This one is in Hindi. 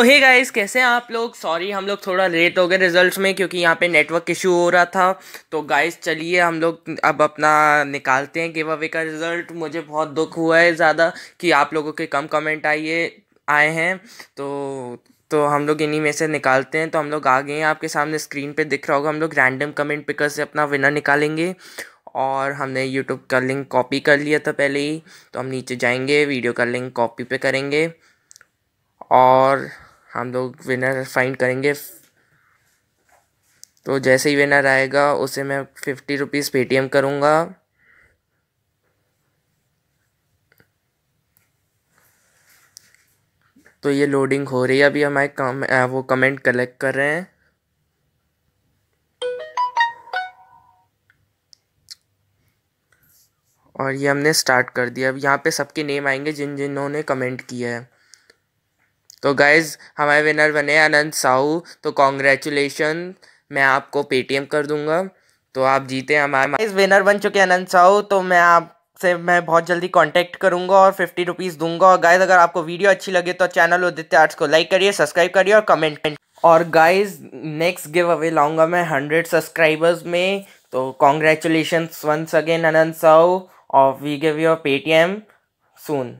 तो हे गाइस कैसे हैं आप लोग सॉरी हम लोग थोड़ा लेट हो गए रिजल्ट्स में क्योंकि यहाँ पे नेटवर्क इशू हो रहा था तो गाइस चलिए हम लोग अब अपना निकालते हैं गिव अवे का रिज़ल्ट मुझे बहुत दुख हुआ है ज़्यादा कि आप लोगों के कम कमेंट आइए आए हैं तो तो हम लोग इन्हीं में से निकालते हैं तो हम लोग आ गए हैं आपके सामने स्क्रीन पर दिख रहा होगा हम लोग रैंडम कमेंट पिकर से अपना विनर निकालेंगे और हमने यूट्यूब का लिंक कॉपी कर लिया था पहले ही तो हम नीचे जाएंगे वीडियो का लिंक कॉपी पे करेंगे और हम लोग विनर फाइंड करेंगे तो जैसे ही विनर आएगा उसे मैं फिफ्टी रुपीज़ पेटीएम करूँगा तो ये लोडिंग हो रही है अभी हमारे कम आ, वो कमेंट कलेक्ट कर रहे हैं और ये हमने स्टार्ट कर दिया अब यहाँ पे सबके नेम आएंगे जिन जिन्होंने कमेंट किया है तो गाइज़ हमारे विनर बने अनंत साहू तो कॉन्ग्रेचुलेशन मैं आपको पेटीएम कर दूंगा तो आप जीते हमारे इस विनर बन चुके अनंत साहू तो मैं आपसे मैं बहुत जल्दी कांटेक्ट करूंगा और फिफ्टी रुपीज़ दूंगा और गाइज अगर आपको वीडियो अच्छी लगे तो चैनल उदित्य आर्ट्स को लाइक करिए सब्सक्राइब करिए और कमेंट और गाइज नेक्स्ट गिव अवे लाऊंगा मैं हंड्रेड सब्सक्राइबर्स में तो congratulation once again Anant Sahu और we give your Paytm soon